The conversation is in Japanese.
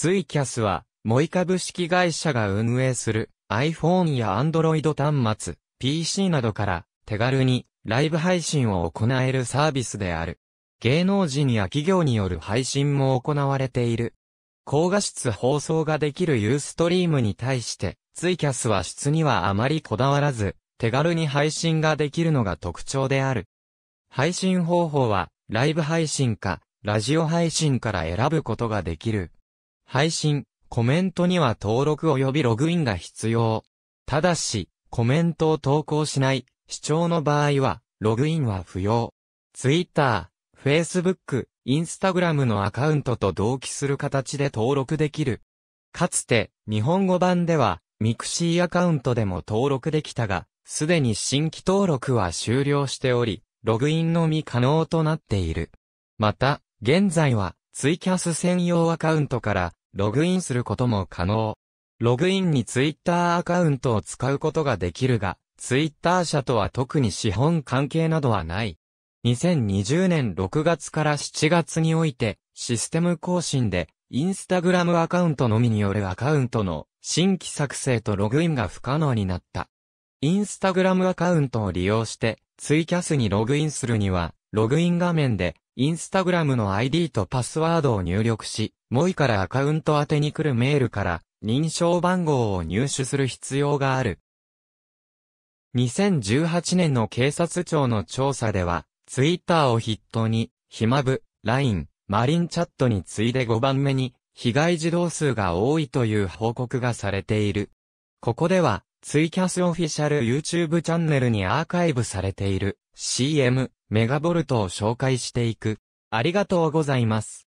ツイキャスは、モイ株式会社が運営する iPhone や Android 端末、PC などから手軽にライブ配信を行えるサービスである。芸能人や企業による配信も行われている。高画質放送ができるユーストリームに対して、ツイキャスは質にはあまりこだわらず、手軽に配信ができるのが特徴である。配信方法は、ライブ配信か、ラジオ配信から選ぶことができる。配信、コメントには登録及びログインが必要。ただし、コメントを投稿しない、視聴の場合は、ログインは不要。Twitter、Facebook、Instagram のアカウントと同期する形で登録できる。かつて、日本語版では、ミクシーアカウントでも登録できたが、すでに新規登録は終了しており、ログインのみ可能となっている。また、現在は、ツイキャス専用アカウントから、ログインすることも可能。ログインにツイッターアカウントを使うことができるが、ツイッター社とは特に資本関係などはない。2020年6月から7月において、システム更新で、インスタグラムアカウントのみによるアカウントの新規作成とログインが不可能になった。インスタグラムアカウントを利用して、ツイキャスにログインするには、ログイン画面でインスタグラムの ID とパスワードを入力し、モイからアカウント宛てに来るメールから認証番号を入手する必要がある。2018年の警察庁の調査では、ツイッターを筆頭に、ひまぶ、LINE、マリンチャットに次いで5番目に、被害児童数が多いという報告がされている。ここでは、ツイキャスオフィシャル YouTube チャンネルにアーカイブされている CM、メガボルトを紹介していく。ありがとうございます。